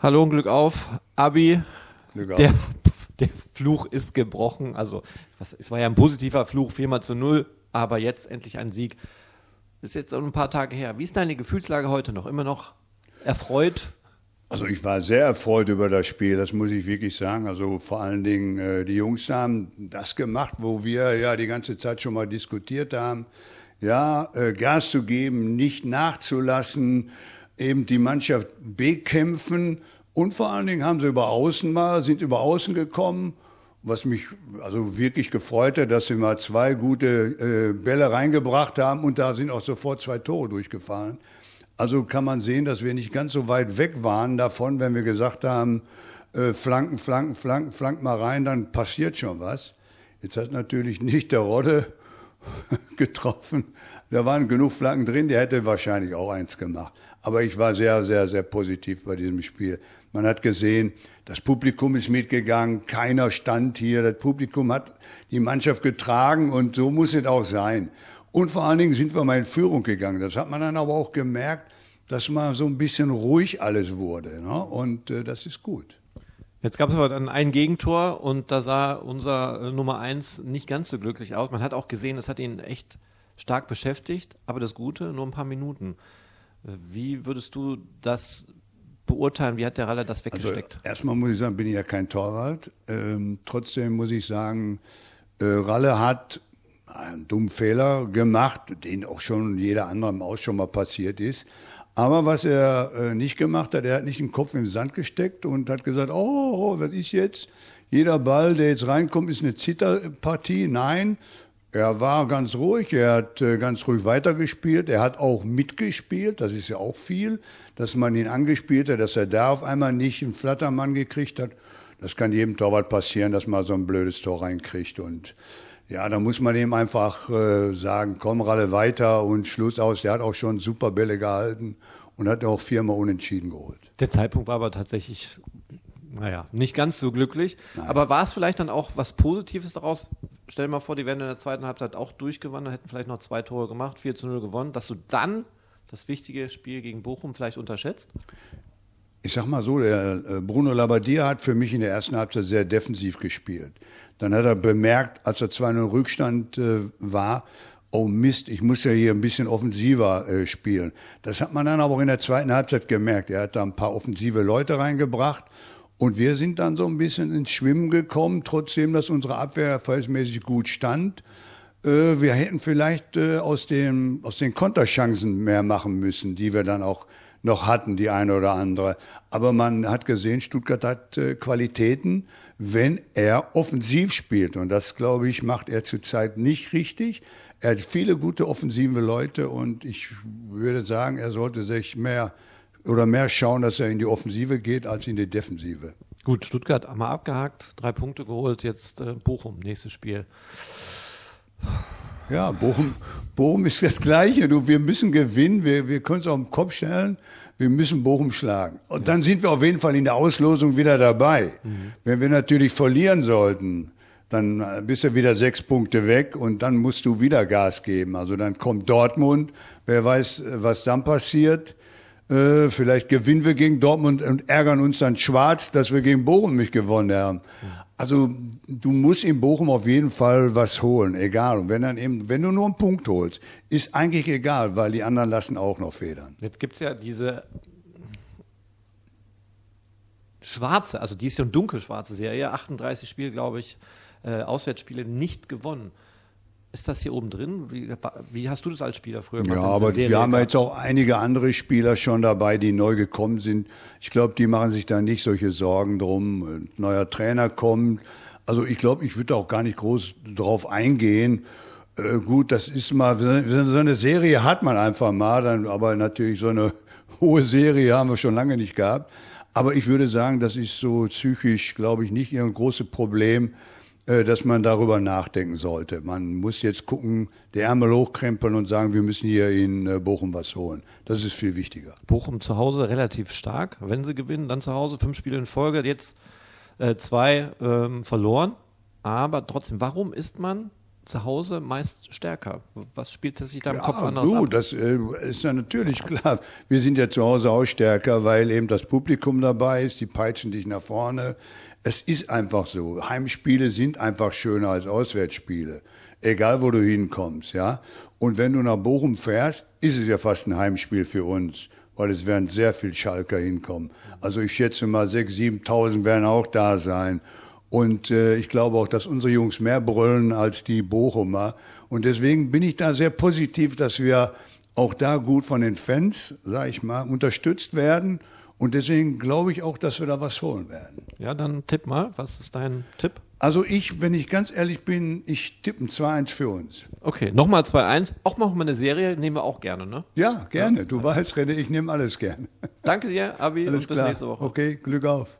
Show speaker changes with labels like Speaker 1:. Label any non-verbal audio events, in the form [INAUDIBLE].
Speaker 1: Hallo und Glück auf, Abi. Glück auf. Der, [LAUGHS] der Fluch ist gebrochen. Also, was, es war ja ein positiver Fluch, 4 mal zu 0, aber jetzt endlich ein Sieg. Ist jetzt ein paar Tage her. Wie ist deine Gefühlslage heute noch? Immer noch erfreut?
Speaker 2: Also ich war sehr erfreut über das Spiel, das muss ich wirklich sagen. Also vor allen Dingen, äh, die Jungs haben das gemacht, wo wir ja die ganze Zeit schon mal diskutiert haben. Ja, äh, Gas zu geben, nicht nachzulassen, eben die Mannschaft bekämpfen. Und vor allen Dingen haben sie über Außen mal, sind über Außen gekommen, was mich also wirklich gefreut hat, dass sie mal zwei gute äh, Bälle reingebracht haben und da sind auch sofort zwei Tore durchgefallen. Also kann man sehen, dass wir nicht ganz so weit weg waren davon, wenn wir gesagt haben, äh, Flanken, Flanken, Flanken, Flanken mal rein, dann passiert schon was. Jetzt hat natürlich nicht der Rodde [LAUGHS] getroffen. Da waren genug Flanken drin, der hätte wahrscheinlich auch eins gemacht. Aber ich war sehr, sehr, sehr positiv bei diesem Spiel. Man hat gesehen, das Publikum ist mitgegangen, keiner stand hier, das Publikum hat die Mannschaft getragen und so muss es auch sein. Und vor allen Dingen sind wir mal in Führung gegangen. Das hat man dann aber auch gemerkt, dass mal so ein bisschen ruhig alles wurde. Ne? Und äh, das ist gut.
Speaker 1: Jetzt gab es aber dann ein Gegentor und da sah unser äh, Nummer 1 nicht ganz so glücklich aus. Man hat auch gesehen, es hat ihn echt stark beschäftigt, aber das Gute, nur ein paar Minuten. Wie würdest du das beurteilen? Wie hat der Raller das also, weggesteckt?
Speaker 2: Also, erstmal muss ich sagen, bin ich ja kein Torwart. Ähm, trotzdem muss ich sagen, äh, Ralle hat einen dummen Fehler gemacht, den auch schon jeder andere im Aus schon mal passiert ist. Aber was er äh, nicht gemacht hat, er hat nicht den Kopf im Sand gesteckt und hat gesagt, oh, oh, oh, was ist jetzt? Jeder Ball, der jetzt reinkommt, ist eine Zitterpartie. Nein, er war ganz ruhig, er hat äh, ganz ruhig weitergespielt, er hat auch mitgespielt, das ist ja auch viel, dass man ihn angespielt hat, dass er da auf einmal nicht einen Flattermann gekriegt hat. Das kann jedem Torwart passieren, dass man so ein blödes Tor reinkriegt und ja, da muss man ihm einfach äh, sagen, komm Ralle weiter und Schluss aus. Der hat auch schon super Bälle gehalten und hat auch viermal unentschieden geholt. Der Zeitpunkt
Speaker 1: war aber tatsächlich, naja, nicht ganz so glücklich. Naja. Aber war es vielleicht dann auch was Positives daraus? Stell dir mal vor, die wären in der zweiten Halbzeit auch durchgewandert, hätten vielleicht noch zwei Tore gemacht, 4 zu 0 gewonnen, dass du dann das wichtige Spiel gegen Bochum vielleicht unterschätzt?
Speaker 2: ich sag mal so, der äh, Bruno Labbadia hat für mich in der ersten Halbzeit sehr defensiv gespielt. Dann hat er bemerkt, als er 2-0 Rückstand äh, war, oh Mist, ich muss ja hier ein bisschen offensiver äh, spielen. Das hat man dann aber auch in der zweiten Halbzeit gemerkt. Er hat da ein paar offensive Leute reingebracht und wir sind dann so ein bisschen ins Schwimmen gekommen, trotzdem, dass unsere Abwehr verhältnismäßig gut stand. Äh, wir hätten vielleicht äh, aus, dem, aus den Konterchancen mehr machen müssen, die wir dann auch noch hatten, die eine oder andere. Aber man hat gesehen, Stuttgart hat äh, Qualitäten, wenn er offensiv spielt. Und das, glaube ich, macht er zurzeit nicht richtig. Er hat viele gute offensive Leute und ich würde sagen, er sollte sich mehr oder mehr schauen, dass er in die Offensive geht, als in die Defensive.
Speaker 1: Gut, Stuttgart einmal abgehakt, drei Punkte geholt, jetzt äh, Bochum, nächstes Spiel.
Speaker 2: Ja, Bochum, Bochum ist das Gleiche. Du, wir müssen gewinnen, wir, wir können es auf den Kopf stellen, wir müssen Bochum schlagen. Und dann sind wir auf jeden Fall in der Auslosung wieder dabei. Mhm. Wenn wir natürlich verlieren sollten, dann bist du wieder sechs Punkte weg und dann musst du wieder Gas geben. Also dann kommt Dortmund, wer weiß, was dann passiert. Äh, vielleicht gewinnen wir gegen Dortmund und ärgern uns dann schwarz, dass wir gegen Bochum nicht gewonnen haben. Also du musst in Bochum auf jeden Fall was holen, egal. Und wenn dann eben, wenn du nur einen Punkt holst, ist eigentlich egal, weil die anderen lassen auch noch Federn.
Speaker 1: Jetzt gibt es ja diese schwarze, also die ist ja eine dunkelschwarze Serie, 38 Spiele, glaube ich, äh, Auswärtsspiele nicht gewonnen. Ist das hier oben drin? Wie, wie, hast du das als Spieler früher gemacht? Ja, aber wir haben jetzt
Speaker 2: auch einige andere Spieler schon dabei, die neu gekommen sind. Ich glaube, die machen sich da nicht solche Sorgen drum. Ein neuer Trainer kommt. Also ich glaube, ich würde auch gar nicht groß drauf eingehen. Äh, gut, das ist mal, so eine Serie hat man einfach mal, dann, aber natürlich so eine [LAUGHS] hohe Serie haben wir schon lange nicht gehabt. Aber ich würde sagen, das ist so psychisch, glaube ich, nicht irgendein großes Problem äh, dass man darüber nachdenken sollte. Man muss jetzt gucken, die Ärmel hochkrempeln und sagen, wir müssen hier in äh, Bochum was holen. Das ist viel wichtiger.
Speaker 1: Bochum zu Hause relativ stark. Wenn sie gewinnen, dann zu Hause fünf Spiele in Folge, jetzt äh, zwei ähm, verloren. Aber trotzdem, warum ist man zu Hause meist stärker? Was spielt sich da im ja, Kopf anders du, ab?
Speaker 2: Das äh, ist ja natürlich klar. Wir sind ja zu Hause auch stärker, weil eben das Publikum dabei ist, die peitschen dich nach vorne. Es ist einfach so. Heimspiele sind einfach schöner als Auswärtsspiele. Egal, wo du hinkommst, ja. Und wenn du nach Bochum fährst, ist es ja fast ein Heimspiel für uns, weil es werden sehr viel Schalker hinkommen. Also ich schätze mal, 6.000, 7.000 werden auch da sein. Und äh, ich glaube auch, dass unsere Jungs mehr brüllen als die Bochumer. Und deswegen bin ich da sehr positiv, dass wir auch da gut von den Fans, sag ich mal, unterstützt werden und deswegen glaube ich auch, dass wir da was holen werden. Ja, dann tipp mal. Was ist dein Tipp? Also ich, wenn ich ganz ehrlich bin, ich tippe ein 2-1 für uns. Okay, nochmal 2-1. Auch mal eine Serie nehmen wir auch gerne, ne? Ja, gerne. Ja. Du weißt, René, ich nehme alles gerne. Danke dir, Abi, alles und bis klar. nächste Woche. Okay, Glück auf.